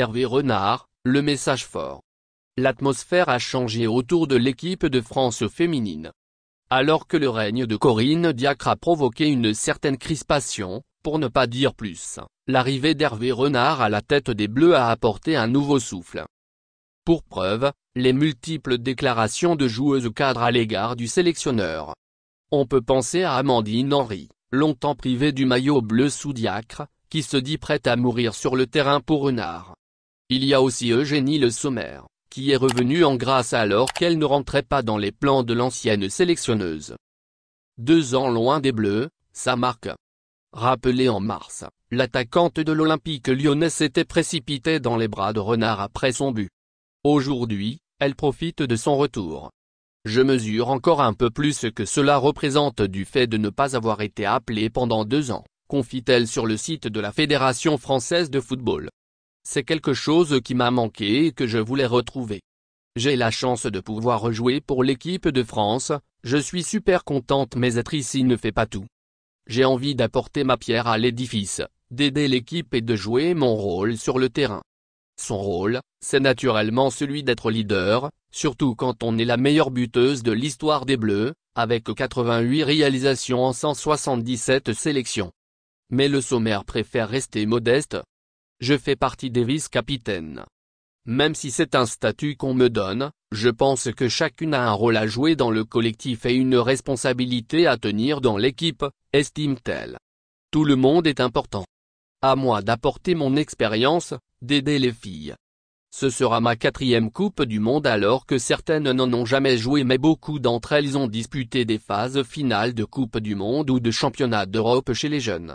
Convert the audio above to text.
Hervé Renard, le message fort. L'atmosphère a changé autour de l'équipe de France féminine. Alors que le règne de Corinne Diacre a provoqué une certaine crispation, pour ne pas dire plus, l'arrivée d'Hervé Renard à la tête des Bleus a apporté un nouveau souffle. Pour preuve, les multiples déclarations de joueuses cadres à l'égard du sélectionneur. On peut penser à Amandine Henry, longtemps privée du maillot bleu sous Diacre, qui se dit prête à mourir sur le terrain pour Renard. Il y a aussi Eugénie Le Sommer, qui est revenue en grâce alors qu'elle ne rentrait pas dans les plans de l'ancienne sélectionneuse. Deux ans loin des Bleus, ça marque. Rappelée en mars, l'attaquante de l'Olympique lyonnais s'était précipitée dans les bras de Renard après son but. Aujourd'hui, elle profite de son retour. Je mesure encore un peu plus ce que cela représente du fait de ne pas avoir été appelée pendant deux ans, confie-t-elle sur le site de la Fédération française de football. C'est quelque chose qui m'a manqué et que je voulais retrouver. J'ai la chance de pouvoir rejouer pour l'équipe de France, je suis super contente mais être ici ne fait pas tout. J'ai envie d'apporter ma pierre à l'édifice, d'aider l'équipe et de jouer mon rôle sur le terrain. Son rôle, c'est naturellement celui d'être leader, surtout quand on est la meilleure buteuse de l'histoire des Bleus, avec 88 réalisations en 177 sélections. Mais le sommaire préfère rester modeste, je fais partie des vice-capitaines. Même si c'est un statut qu'on me donne, je pense que chacune a un rôle à jouer dans le collectif et une responsabilité à tenir dans l'équipe, estime-t-elle. Tout le monde est important. À moi d'apporter mon expérience, d'aider les filles. Ce sera ma quatrième Coupe du Monde alors que certaines n'en ont jamais joué mais beaucoup d'entre elles ont disputé des phases finales de Coupe du Monde ou de Championnat d'Europe chez les jeunes.